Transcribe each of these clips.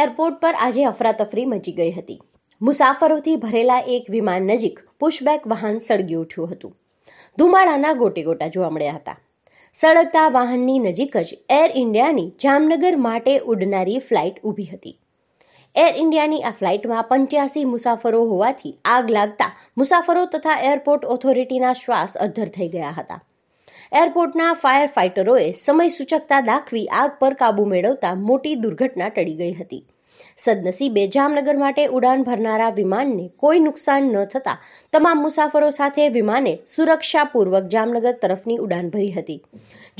airport પર આજે અફરાતફરી મચી ગઈ હતી મુસાફરોથી ભરેલા એક વિમાન નજીક પુશબેક વાહન સળગી ઉઠ્યું હતું ધુમાડાના ગોટે ગોટા જોવા મળ્યા હતા સળગતા વાહનની નજીક જ એર ઇન્ડિયાની જામનગર માટે ઉડનારી ફ્લાઇટ ઊભી હતી એર ઇન્ડિયાની આ ફ્લાઇટમાં પંચ્યાસી મુસાફરો હોવાથી આગ લાગતા મુસાફરો તથા એરપોર્ટ ઓથોરિટીના શ્વાસ અધ્ધર થઈ ગયા હતા એરપોર્ટના ફાયર ફાઇટરોએ સમય સૂચકતા દાખવી આગ પર કાબૂ મેળવતા મોટી દુર્ઘટના ટળી ગઈ હતી સદનસીબે જામનગર માટે ઉડાન ભરનારા વિમાનને કોઈ નુકસાન ન થતાં તમામ મુસાફરો સાથે વિમાને સુરક્ષાપૂર્વક જામનગર તરફની ઉડાન ભરી હતી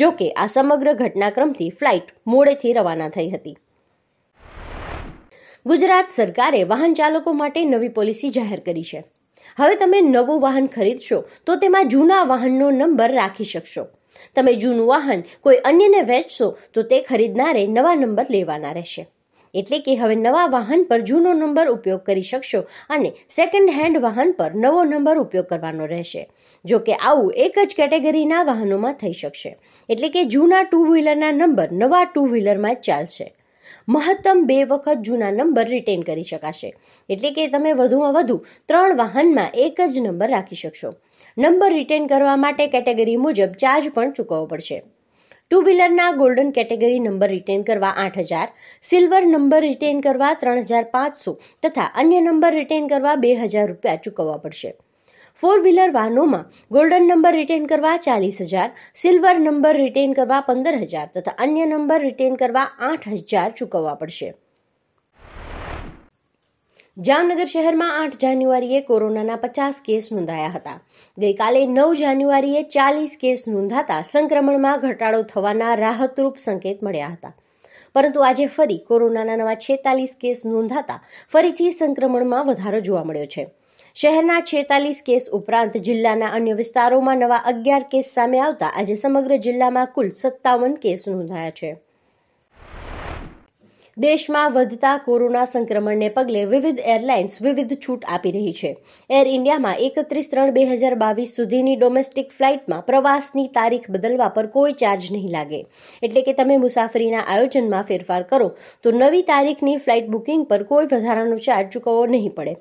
જોકે આ સમગ્ર ઘટનાક્રમથી ફ્લાઇટ મોડેથી રવાના થઈ હતી ગુજરાત સરકારે વાહન ચાલકો માટે નવી પોલિસી જાહેર કરી છે હવે તમે નવું વાહન ખરીદશો તો તેમાં જૂના વાહનનો નંબર રાખી શકશો તમે જૂનું વાહન કોઈ અન્યને વેચશો તો તે ખરીદનારે નવા નંબર લેવાના રહેશે એટલે કે હવે નવા વાહન પર જૂનો નંબર ઉપયોગ કરી શકશો અને સેકન્ડ હેન્ડ વાહન પર નવો નંબર ઉપયોગ કરવાનો રહેશે જો કે આવું એક જ કેટેગરીના વાહનોમાં થઈ શકશે એટલે કે જૂના ટુ વ્હીલરના નંબર નવા ટુ વ્હીલરમાં જ ચાલશે મહત્તમ બે વખત જૂના નંબર રિટેન કરી શકાશે એટલે કે તમે વધુમાં વધુ ત્રણ વાહનમાં એક જ નંબર રાખી શકશો નંબર રિટેન કરવા માટે કેટેગરી મુજબ ચાર્જ પણ ચૂકવવો પડશે ટુ વ્હીલરના ગોલ્ડન કેટેગરી નંબર રિટેન કરવા આઠ હજાર સિલ્વર નંબર રિટેન કરવા ત્રણ હજાર પાંચસો તથા અન્ય નંબર રિટેન કરવા બે હજાર રૂપિયા ચૂકવવા પડશે ફોર વ્હીલર વાહનોમાં ગોલ્ડન નંબર રિટેન કરવા ચાલીસ હજાર સિલ્વર નંબર રિટેન કરવા પંદર હજાર તથા અન્ય નંબર રિટેન કરવા આઠ હજાર ચૂકવવા પડશે જામનગર શહેરમાં આઠ જાન્યુઆરીએ કોરોનાના પચાસ કેસ નોંધાયા હતા ગઈકાલે નવ જાન્યુઆરીએ ચાલીસ કેસ નોંધાતા સંક્રમણમાં ઘટાડો થવાના રાહતરૂપ સંકેત મળ્યા હતા પરંતુ આજે ફરી કોરોનાના નવા છેતાલીસ કેસ નોંધાતા ફરીથી સંક્રમણમાં વધારો જોવા મળ્યો છે શહેરના છેતાલીસ કેસ ઉપરાંત જિલ્લાના અન્ય વિસ્તારોમાં નવા અગિયાર કેસ સામે આવતા આજે સમગ્ર જિલ્લામાં કુલ સત્તાવન કેસ નોંધાયા છે દેશમાં વધતા કોરોના સંક્રમણને પગલે વિવિધ એરલાઇન્સ વિવિધ છૂટ આપી રહી છે એર ઇન્ડિયામાં એકત્રીસ ત્રણ બે હજાર બાવીસ સુધીની ડોમેસ્ટિક ફ્લાઇટમાં પ્રવાસની તારીખ બદલવા પર કોઈ ચાર્જ નહીં લાગે એટલે કે તમે મુસાફરીના આયોજનમાં ફેરફાર કરો તો નવી તારીખની ફ્લાઇટ બુકિંગ પર કોઈ વધારાનો ચાર્જ ચૂકવવો નહીં પડે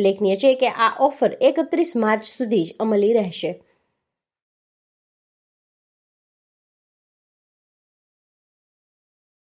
ઉલ્લેખનીય છે કે આ ઓફર એકત્રીસ માર્ચ સુધી જ અમલી રહેશે